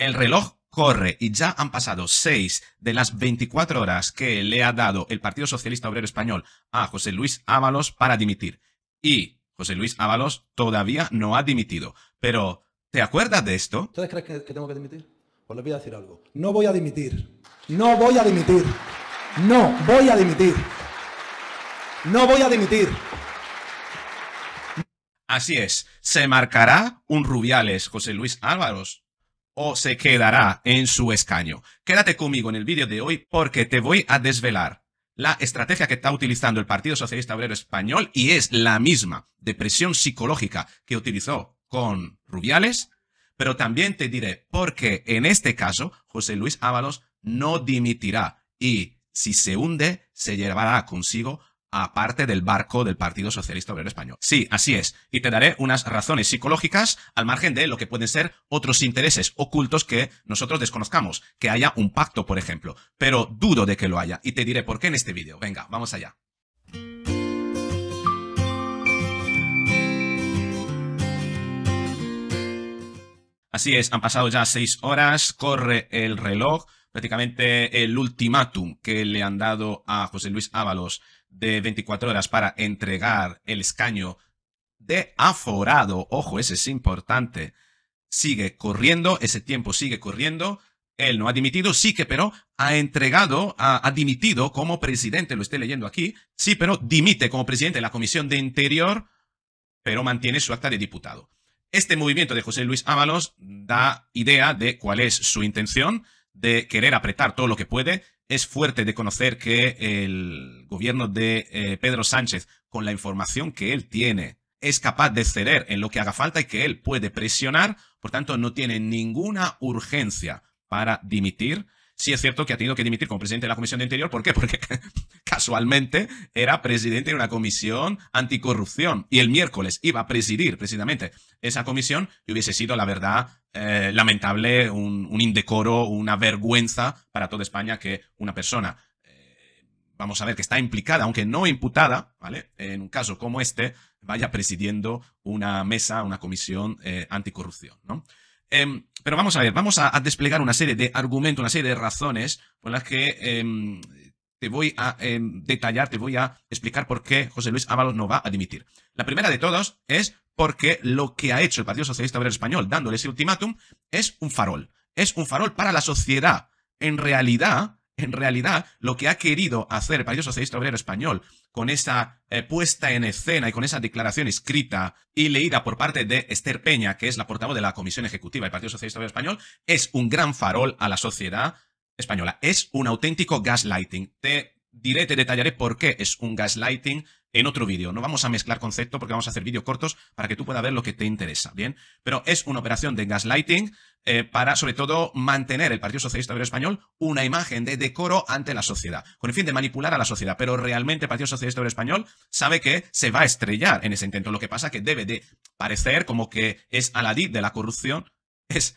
El reloj corre y ya han pasado seis de las 24 horas que le ha dado el Partido Socialista Obrero Español a José Luis Ábalos para dimitir. Y José Luis Ábalos todavía no ha dimitido. Pero, ¿te acuerdas de esto? ¿Ustedes creen que, tengo que dimitir? Pues le voy a decir algo. No voy a dimitir. No voy a dimitir. No voy a dimitir. No voy a dimitir. Así es, se marcará un Rubiales José Luis Álvaros o se quedará en su escaño. Quédate conmigo en el vídeo de hoy porque te voy a desvelar la estrategia que está utilizando el Partido Socialista Obrero Español y es la misma depresión psicológica que utilizó con Rubiales, pero también te diré por qué en este caso José Luis Ábalos no dimitirá y si se hunde se llevará consigo aparte del barco del Partido Socialista Obrero Español. Sí, así es. Y te daré unas razones psicológicas al margen de lo que pueden ser otros intereses ocultos que nosotros desconozcamos. Que haya un pacto, por ejemplo. Pero dudo de que lo haya. Y te diré por qué en este vídeo. Venga, vamos allá. Así es, han pasado ya seis horas, corre el reloj, prácticamente el ultimátum que le han dado a José Luis Ábalos de 24 horas para entregar el escaño de aforado, ojo, ese es importante, sigue corriendo, ese tiempo sigue corriendo, él no ha dimitido, sí que, pero ha entregado, ha, dimitido como presidente, lo estoy leyendo aquí, sí, pero dimite como presidente de la Comisión de Interior, pero mantiene su acta de diputado. Este movimiento de José Luis Ábalos da idea de cuál es su intención de querer apretar todo lo que puede es fuerte de conocer que el gobierno de eh, Pedro Sánchez, con la información que él tiene, es capaz de ceder en lo que haga falta y que él puede presionar, por tanto no tiene ninguna urgencia para dimitir. Si es cierto que ha tenido que dimitir como presidente de la Comisión de Interior, ¿por qué? Porque casualmente era presidente de una comisión anticorrupción y el miércoles iba a presidir precisamente esa comisión y hubiese sido, la verdad, eh, lamentable, un, indecoro, una vergüenza para toda España que una persona, eh, vamos a ver, que está implicada, aunque no imputada, ¿vale? En un caso como este, vaya presidiendo una mesa, una comisión eh, anticorrupción, ¿no? Em, pero vamos a ver, vamos a, desplegar una serie de argumentos, una serie de razones por las que em, te voy a em, detallar, te voy a explicar por qué José Luis Ábalos no va a dimitir. La primera de todas es porque lo que ha hecho el Partido Socialista Obrero Español dándole ese ultimátum es un farol. Es un farol para la sociedad. En realidad, en realidad, lo que ha querido hacer el Partido Socialista Obrero Español con esa eh, puesta en escena y con esa declaración escrita y leída por parte de Esther Peña, que es la portavoz de la Comisión Ejecutiva del Partido Socialista Obrero Español, es un gran farol a la sociedad española. Es un auténtico gaslighting. Te diré, te detallaré por qué es un gaslighting en otro vídeo. No vamos a mezclar concepto porque vamos a hacer vídeos cortos para que tú puedas ver lo que te interesa, ¿bien? Pero es una operación de gaslighting eh, para, sobre todo, mantener el Partido Socialista Obrero Español una imagen de decoro ante la sociedad, con el fin de manipular a la sociedad. Pero realmente el Partido Socialista Obrero Español sabe que se va a estrellar en ese intento. Lo que pasa es que debe de parecer como que es aladí de la corrupción, es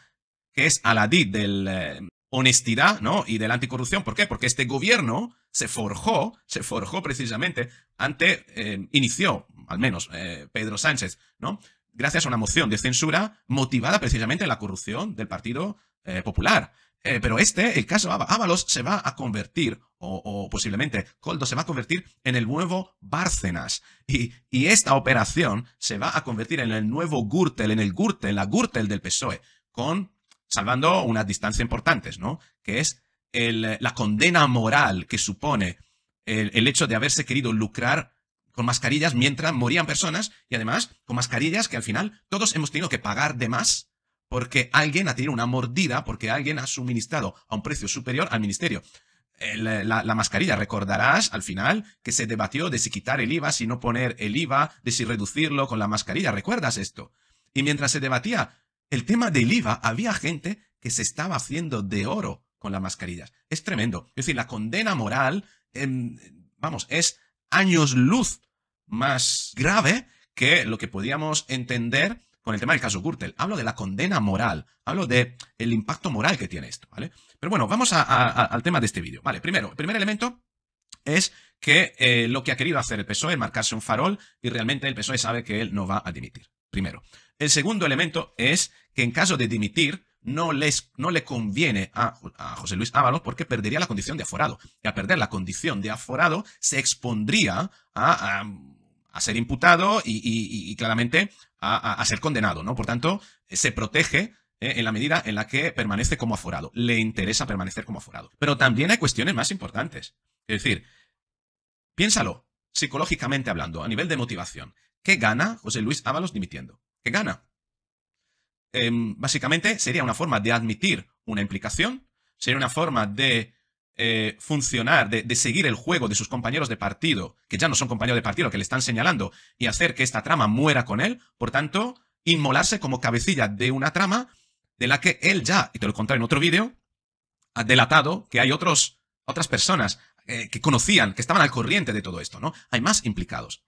que es aladí del, eh, honestidad ¿no? y de la anticorrupción. ¿Por qué? Porque este gobierno se forjó, se forjó precisamente ante, eh, inició al menos eh, Pedro Sánchez, ¿no? gracias a una moción de censura motivada precisamente en la corrupción del Partido eh, Popular. pero este, el caso Ábalos, se va a convertir, o, posiblemente Coldo se va a convertir en el nuevo Bárcenas. Y, esta operación se va a convertir en el nuevo Gürtel, en el Gürtel, la Gürtel del PSOE, con salvando unas distancias importantes, ¿no? Que es la condena moral que supone el, hecho de haberse querido lucrar con mascarillas mientras morían personas y además con mascarillas que al final todos hemos tenido que pagar de más porque alguien ha tenido una mordida, porque alguien ha suministrado a un precio superior al ministerio. Eh, la, la, mascarilla, recordarás al final que se debatió de si quitar el IVA, si no poner el IVA, de si reducirlo con la mascarilla, ¿recuerdas esto? Y mientras se debatía el tema del IVA, había gente que se estaba haciendo de oro con las mascarillas. Es tremendo. Es decir, la condena moral, em, vamos, es años luz más grave que lo que podíamos entender con el tema del caso Gürtel. Hablo de la condena moral, hablo de el impacto moral que tiene esto, ¿vale? Pero bueno, vamos al tema de este vídeo. Vale, primero, el primer elemento es que eh, lo que ha querido hacer el PSOE es marcarse un farol y realmente el PSOE sabe que él no va a dimitir primero. El segundo elemento es que en caso de dimitir, no, les, no le conviene a, José Luis Ábalos porque perdería la condición de aforado. Y al perder la condición de aforado, se expondría a, ser imputado y, claramente a, ser condenado, ¿no? Por tanto, se protege eh, en la medida en la que permanece como aforado. Le interesa permanecer como aforado. Pero también hay cuestiones más importantes. Es decir, piénsalo, psicológicamente hablando, a nivel de motivación. ¿Qué gana José Luis Ábalos dimitiendo? ¿Qué gana? Em, básicamente sería una forma de admitir una implicación, sería una forma de eh, funcionar, de, seguir el juego de sus compañeros de partido, que ya no son compañeros de partido, que le están señalando, y hacer que esta trama muera con él, por tanto, inmolarse como cabecilla de una trama de la que él ya, y te lo contaré en otro vídeo, ha delatado que hay otros, otras personas eh, que conocían, que estaban al corriente de todo esto, ¿no? Hay más implicados.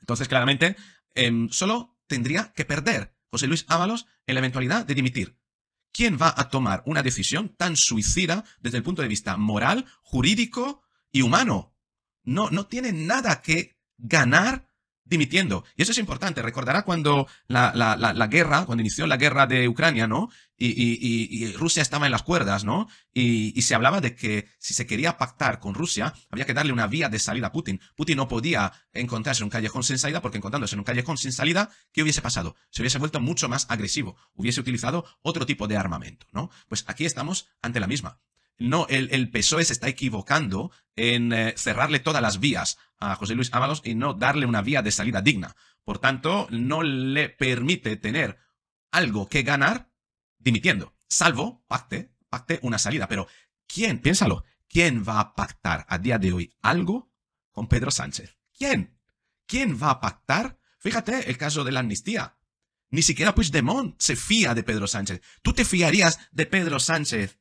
Entonces, claramente, em, solo tendría que perder José Luis Ábalos en la eventualidad de dimitir. ¿Quién va a tomar una decisión tan suicida desde el punto de vista moral, jurídico y humano? No, no tiene nada que ganar dimitiendo. Y eso es importante. Recordará cuando la, guerra, cuando inició la guerra de Ucrania, ¿no? Y, Rusia estaba en las cuerdas, ¿no? Y, y, se hablaba de que si se quería pactar con Rusia, había que darle una vía de salida a Putin. Putin no podía encontrarse en un callejón sin salida, porque encontrándose en un callejón sin salida, ¿qué hubiese pasado? Se hubiese vuelto mucho más agresivo, hubiese utilizado otro tipo de armamento, ¿no? Pues aquí estamos ante la misma no, el, PSOE se está equivocando en eh, cerrarle todas las vías a José Luis Ábalos y no darle una vía de salida digna. Por tanto, no le permite tener algo que ganar dimitiendo, salvo pacte, pacte una salida. Pero, ¿quién? Piénsalo, ¿quién va a pactar a día de hoy algo con Pedro Sánchez? ¿Quién? ¿Quién va a pactar? Fíjate el caso de la amnistía. Ni siquiera Puigdemont se fía de Pedro Sánchez. ¿Tú te fiarías de Pedro Sánchez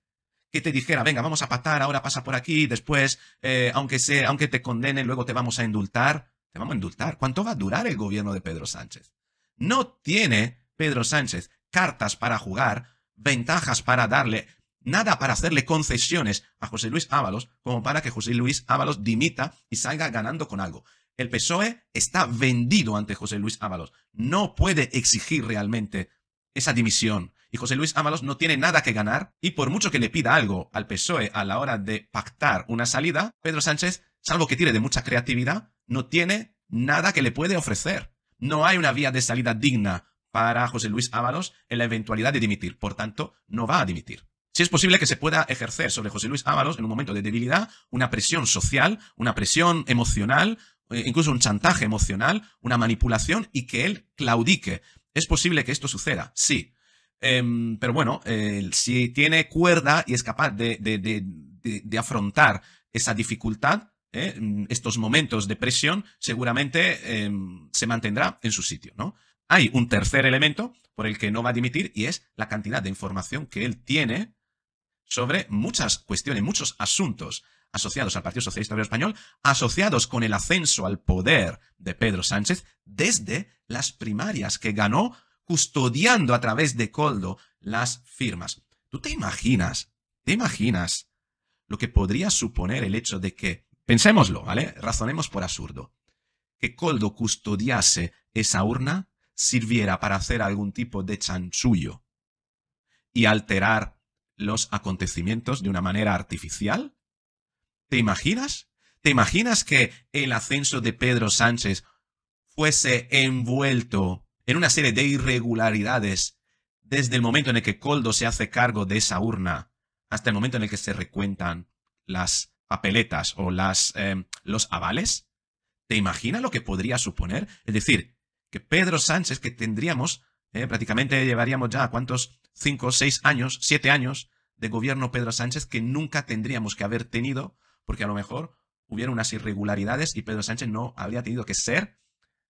que te dijera, venga, vamos a patar, ahora pasa por aquí, después, eh, aunque, sea, aunque te condenen, luego te vamos a indultar. Te vamos a indultar. ¿Cuánto va a durar el gobierno de Pedro Sánchez? No tiene Pedro Sánchez cartas para jugar, ventajas para darle, nada para hacerle concesiones a José Luis Ábalos como para que José Luis Ábalos dimita y salga ganando con algo. El PSOE está vendido ante José Luis Ábalos. No puede exigir realmente esa dimisión, y José Luis Ábalos no tiene nada que ganar y por mucho que le pida algo al PSOE a la hora de pactar una salida, Pedro Sánchez, salvo que tire de mucha creatividad, no tiene nada que le puede ofrecer. No hay una vía de salida digna para José Luis Ábalos en la eventualidad de dimitir. Por tanto, no va a dimitir. Si es posible que se pueda ejercer sobre José Luis Ábalos en un momento de debilidad una presión social, una presión emocional, eh, incluso un chantaje emocional, una manipulación y que él claudique. ¿Es posible que esto suceda? Sí. Em, pero bueno, si tiene cuerda y es capaz de, afrontar esa dificultad, ¿eh? mm, estos momentos de presión, seguramente em, se mantendrá en su sitio, ¿no? Hay un tercer elemento por el que no va a dimitir y es la cantidad de información que él tiene sobre muchas cuestiones, muchos asuntos asociados al Partido Socialista Español, asociados con el ascenso al poder de Pedro Sánchez desde las primarias que ganó custodiando a través de Coldo las firmas. ¿Tú te imaginas? ¿Te imaginas lo que podría suponer el hecho de que, pensémoslo, ¿vale? Razonemos por absurdo, que Coldo custodiase esa urna sirviera para hacer algún tipo de chanchullo y alterar los acontecimientos de una manera artificial? ¿Te imaginas? ¿Te imaginas que el ascenso de Pedro Sánchez fuese envuelto en una serie de irregularidades desde el momento en el que Coldo se hace cargo de esa urna hasta el momento en el que se recuentan las papeletas o las, em, los avales. ¿Te imaginas lo que podría suponer? Es decir, que Pedro Sánchez, que tendríamos, eh, prácticamente llevaríamos ya cuántos, cinco, seis años, siete años de gobierno Pedro Sánchez que nunca tendríamos que haber tenido, porque a lo mejor hubiera unas irregularidades y Pedro Sánchez no habría tenido que ser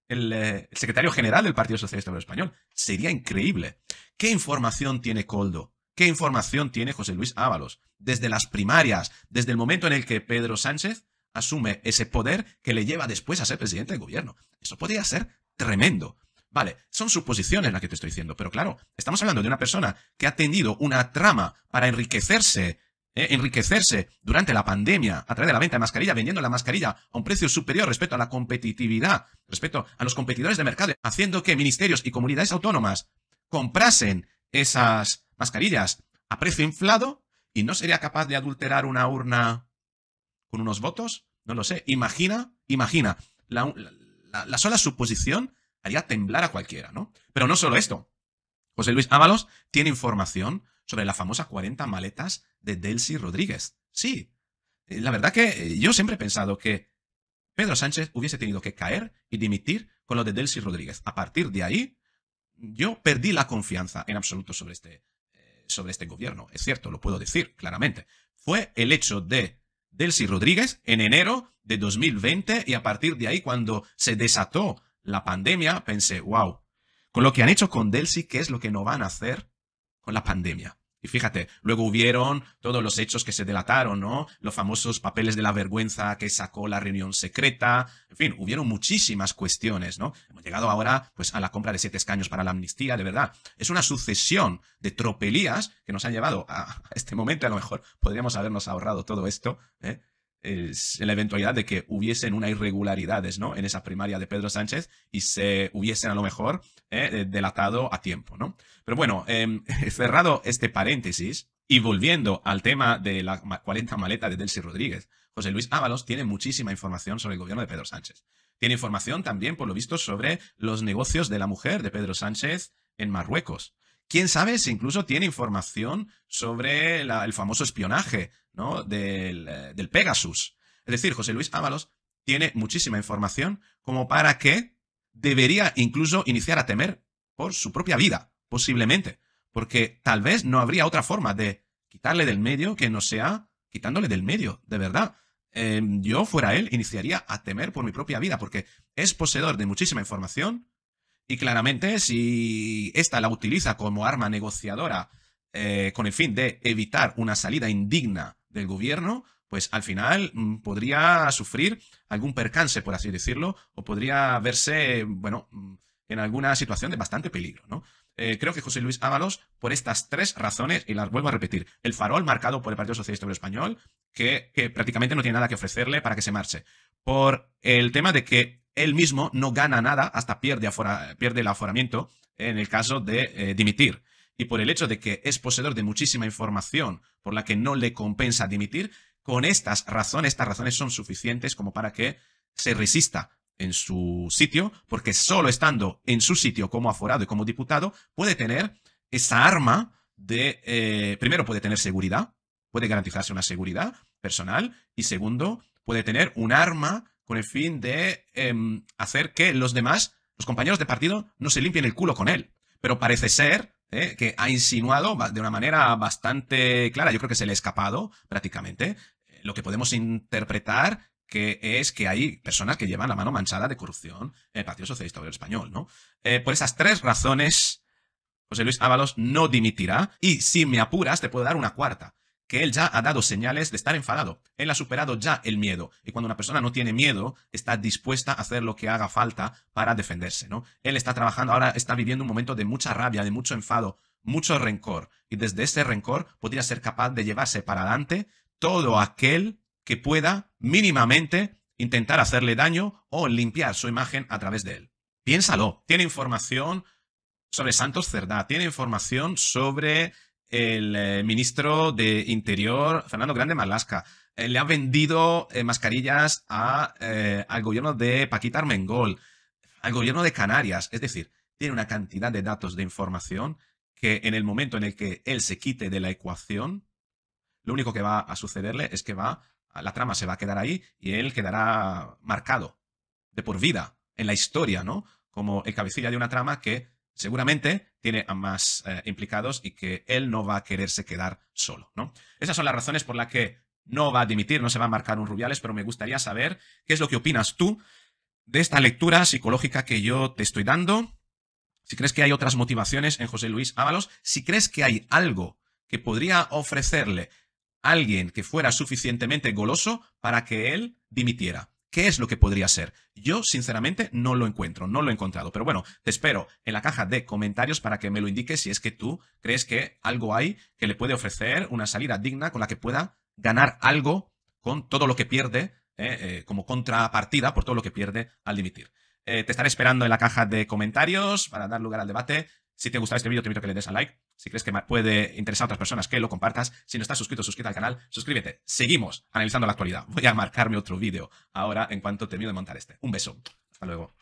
eh, el, secretario general del Partido Socialista Español. Sería increíble. ¿Qué información tiene Coldo? ¿Qué información tiene José Luis Ábalos? Desde las primarias, desde el momento en el que Pedro Sánchez asume ese poder que le lleva después a ser presidente del gobierno. Eso podría ser tremendo. Vale, son suposiciones las que te estoy diciendo, pero claro, estamos hablando de una persona que ha tendido una trama para enriquecerse eh, enriquecerse durante la pandemia a través de la venta de mascarilla, vendiendo la mascarilla a un precio superior respecto a la competitividad, respecto a los competidores de mercado, haciendo que ministerios y comunidades autónomas comprasen esas mascarillas a precio inflado y no sería capaz de adulterar una urna con unos votos? No lo sé. Imagina, imagina. La, la, sola suposición haría temblar a cualquiera, ¿no? Pero no solo esto. José Luis Ábalos tiene información sobre las famosas 40 maletas de Delcy Rodríguez. Sí, eh, la verdad que eh, yo siempre he pensado que Pedro Sánchez hubiese tenido que caer y dimitir con lo de Delcy Rodríguez. A partir de ahí, yo perdí la confianza en absoluto sobre este, eh, sobre este gobierno. Es cierto, lo puedo decir claramente. Fue el hecho de Delcy Rodríguez en enero de 2020 y a partir de ahí cuando se desató la pandemia pensé, wow, con lo que han hecho con Delcy, ¿qué es lo que no van a hacer con la pandemia. Y fíjate, luego hubieron todos los hechos que se delataron, ¿no? Los famosos papeles de la vergüenza que sacó la reunión secreta. En fin, hubieron muchísimas cuestiones, ¿no? Hemos llegado ahora, pues, a la compra de siete escaños para la amnistía, de verdad. Es una sucesión de tropelías que nos han llevado a este momento. A lo mejor podríamos habernos ahorrado todo esto, ¿eh? la eventualidad de que hubiesen unas irregularidades ¿no? en esa primaria de Pedro Sánchez y se hubiesen a lo mejor eh, eh, delatado a tiempo. ¿no? Pero bueno, em, cerrado este paréntesis y volviendo al tema de la 40 maleta de Delcy Rodríguez, José Luis Ábalos tiene muchísima información sobre el gobierno de Pedro Sánchez. Tiene información también, por lo visto, sobre los negocios de la mujer de Pedro Sánchez en Marruecos. Quién sabe si incluso tiene información sobre el famoso espionaje ¿no? Eh, del, Pegasus. Es decir, José Luis Ábalos tiene muchísima información como para que debería incluso iniciar a temer por su propia vida, posiblemente, porque tal vez no habría otra forma de quitarle del medio que no sea quitándole del medio, de verdad. Em, yo fuera él, iniciaría a temer por mi propia vida, porque es poseedor de muchísima información y claramente si esta la utiliza como arma negociadora eh, con el fin de evitar una salida indigna el gobierno, pues al final mm, podría sufrir algún percance, por así decirlo, o podría verse, bueno, mm, en alguna situación de bastante peligro, ¿no? Eh, creo que José Luis Ábalos, por estas tres razones, y las vuelvo a repetir, el farol marcado por el Partido Socialista Obrero Español, que, prácticamente no tiene nada que ofrecerle para que se marche, por el tema de que él mismo no gana nada hasta pierde, el aforamiento en el caso de eh, dimitir y por el hecho de que es poseedor de muchísima información por la que no le compensa dimitir, con estas razones, estas razones son suficientes como para que se resista en su sitio, porque solo estando en su sitio como aforado y como diputado, puede tener esa arma de, eh, primero, puede tener seguridad, puede garantizarse una seguridad personal, y segundo, puede tener un arma con el fin de em, hacer que los demás, los compañeros de partido, no se limpien el culo con él. Pero parece ser ¿eh? que ha insinuado de una manera bastante clara, yo creo que se le ha escapado prácticamente, lo que podemos interpretar que es que hay personas que llevan la mano manchada de corrupción en el Partido Socialista Obrero Español, ¿no? Eh, por esas tres razones, José Luis Ábalos no dimitirá y si me apuras te puedo dar una cuarta que él ya ha dado señales de estar enfadado. Él ha superado ya el miedo. Y cuando una persona no tiene miedo, está dispuesta a hacer lo que haga falta para defenderse, ¿no? Él está trabajando, ahora está viviendo un momento de mucha rabia, de mucho enfado, mucho rencor. Y desde ese rencor podría ser capaz de llevarse para adelante todo aquel que pueda mínimamente intentar hacerle daño o limpiar su imagen a través de él. Piénsalo. Tiene información sobre Santos Cerdá, tiene información sobre el eh, ministro de Interior, Fernando Grande Malasca. Eh, le ha vendido eh, mascarillas al gobierno de Paquita Armengol, al gobierno de Canarias. Es decir, tiene una cantidad de datos de información que en el momento en el que él se quite de la ecuación, lo único que va a sucederle es que va, la trama se va a quedar ahí y él quedará marcado de por vida en la historia, ¿no? Como el cabecilla de una trama que seguramente tiene a más eh, implicados y que él no va a quererse quedar solo, ¿no? Esas son las razones por las que no va a dimitir, no se va a marcar un Rubiales, pero me gustaría saber qué es lo que opinas tú de esta lectura psicológica que yo te estoy dando, si crees que hay otras motivaciones en José Luis Ábalos, si crees que hay algo que podría ofrecerle alguien que fuera suficientemente goloso para que él dimitiera. ¿Qué es lo que podría ser? Yo, sinceramente, no lo encuentro, no lo he encontrado. Pero bueno, te espero en la caja de comentarios para que me lo indiques si es que tú crees que algo hay que le puede ofrecer una salida digna con la que pueda ganar algo con todo lo que pierde, eh, eh, como contrapartida por todo lo que pierde al dimitir. Eh, te estaré esperando en la caja de comentarios para dar lugar al debate. Si te ha este vídeo, te invito a que le des a like si crees que puede interesar a otras personas, que lo compartas. Si no estás suscrito, suscríbete al canal, suscríbete. Seguimos analizando la actualidad. Voy a marcarme otro vídeo ahora en cuanto termino de montar este. Un beso. Hasta luego.